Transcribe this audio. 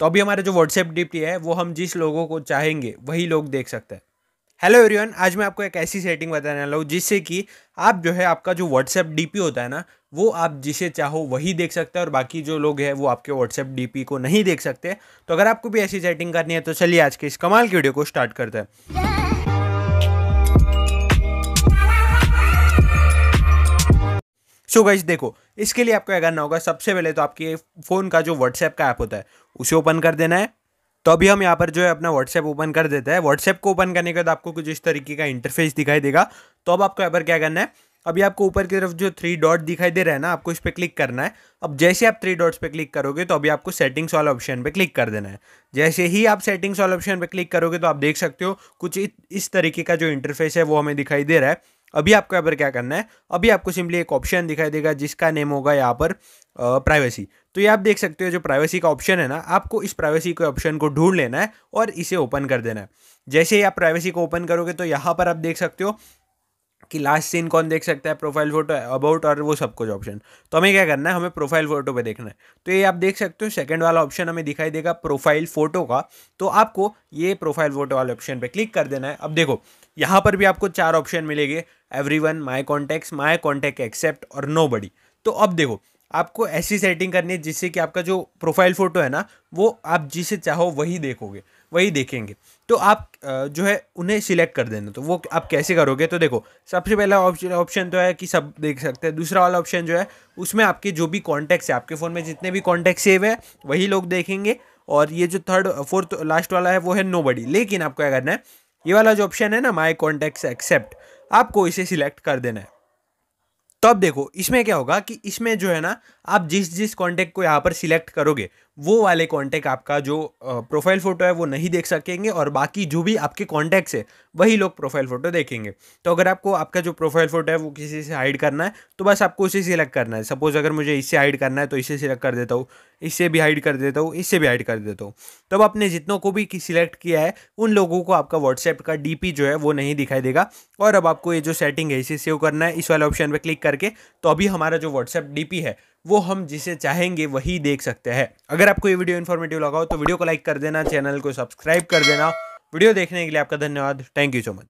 तो अभी हमारा जो व्हाट्सएप डिप्टी है वो हम जिस लोगों को चाहेंगे वही लोग देख सकते हैं हेलो एवरीवन आज मैं आपको एक ऐसी सेटिंग बताने वाला हूँ जिससे कि आप जो है आपका जो व्हाट्सएप डीपी होता है ना वो आप जिसे चाहो वही देख सकते हैं और बाकी जो लोग हैं वो आपके व्हाट्सएप डीपी को नहीं देख सकते तो अगर आपको भी ऐसी सेटिंग करनी है तो चलिए आज के इस कमाल की वीडियो को स्टार्ट करते हैं सो गाइज देखो इसके लिए आपको क्या करना होगा सबसे पहले तो आपके फ़ोन का जो व्हाट्सएप का ऐप होता है उसे ओपन कर देना है तो अभी हम यहाँ पर जो है अपना व्हाट्सएप ओपन कर देते हैं व्हाट्सएप को ओपन करने के बाद आपको कुछ इस तरीके का इंटरफेस दिखाई देगा तो अब आपको यहाँ पर क्या करना है अभी आपको ऊपर की तरफ जो थ्री डॉट दिखाई दे रहा है ना आपको इस पर क्लिक करना है अब जैसे आप थ्री डॉट्स पे क्लिक करोगे तो अभी आपको सेटिंग्स वाला ऑप्शन पे क्लिक कर देना है जैसे ही आप सेटिंग्स वाला ऑप्शन पे क्लिक करोगे तो आप देख सकते हो कुछ इस तरीके का जो इंटरफेस है वो हमें दिखाई दे रहा है अभी आपको यहाँ पर क्या करना है अभी आपको सिंपली एक ऑप्शन दिखाई देगा जिसका नेम होगा यहाँ पर प्राइवेसी तो ये आप देख सकते हो जो प्राइवेसी का ऑप्शन है ना आपको इस प्राइवेसी के ऑप्शन को ढूंढ लेना है और इसे ओपन कर देना है जैसे ही आप प्राइवेसी को ओपन करोगे तो यहाँ पर आप देख सकते हो कि लास्ट सीन कौन देख सकता है प्रोफाइल फ़ोटो अबाउट और वो सब कुछ ऑप्शन तो हमें क्या करना है हमें प्रोफाइल फ़ोटो पे देखना है तो ये आप देख सकते हो सेकंड वाला ऑप्शन हमें दिखाई देगा प्रोफाइल फ़ोटो का तो आपको ये प्रोफाइल फ़ोटो वाले ऑप्शन पे क्लिक कर देना है अब देखो यहाँ पर भी आपको चार ऑप्शन मिलेंगे everyone my contacts my contact except और नो तो अब देखो आपको ऐसी सेटिंग करनी है जिससे कि आपका जो प्रोफाइल फ़ोटो है ना वो आप जिसे चाहो वही देखोगे वही देखेंगे तो आप जो है उन्हें सिलेक्ट कर देना तो वो आप कैसे करोगे तो देखो सबसे पहला ऑप्शन ऑप्शन तो है कि सब देख सकते हैं दूसरा वाला ऑप्शन जो है उसमें आपके जो भी कॉन्टैक्ट्स है आपके फ़ोन में जितने भी कॉन्टैक्ट सेव है वही लोग देखेंगे और ये जो थर्ड फोर्थ लास्ट वाला है वो है नो लेकिन आपको क्या करना है ये वाला जो ऑप्शन है ना माई कॉन्टैक्ट्स एक्सेप्ट आपको इसे सिलेक्ट कर देना है तो अब देखो इसमें क्या होगा कि इसमें जो है ना आप जिस जिस कॉन्टैक्ट को यहाँ पर सिलेक्ट करोगे वो वाले कॉन्टैक्ट आपका जो प्रोफाइल फ़ोटो है वो नहीं देख सकेंगे और बाकी जो भी आपके कॉन्टैक्ट्स है वही लोग प्रोफाइल फ़ोटो देखेंगे तो अगर आपको आपका जो प्रोफाइल फ़ोटो है वो किसी से हाइड करना है तो बस आपको उसे सिलेक्ट करना है सपोज़ अगर मुझे इससे हाइड करना है तो इसे सिलेक्ट कर देता हूँ इससे भी हाइड कर देता हूँ इससे भी हाइड कर देता हूँ तब तो आपने जितनों को भी सिलेक्ट किया है उन लोगों को आपका व्हाट्सएप का डी जो है वो नहीं दिखाई देगा और अब आपको ये जो सेटिंग है इसे सेव करना है इस वाले ऑप्शन पर क्लिक करके तो अभी हमारा जो व्हाट्सएप डी है वो हम जिसे चाहेंगे वही देख सकते हैं अगर आपको ये वीडियो इन्फॉर्मेटिव लगा हो तो वीडियो को लाइक कर देना चैनल को सब्सक्राइब कर देना वीडियो देखने के लिए आपका धन्यवाद थैंक यू सो मच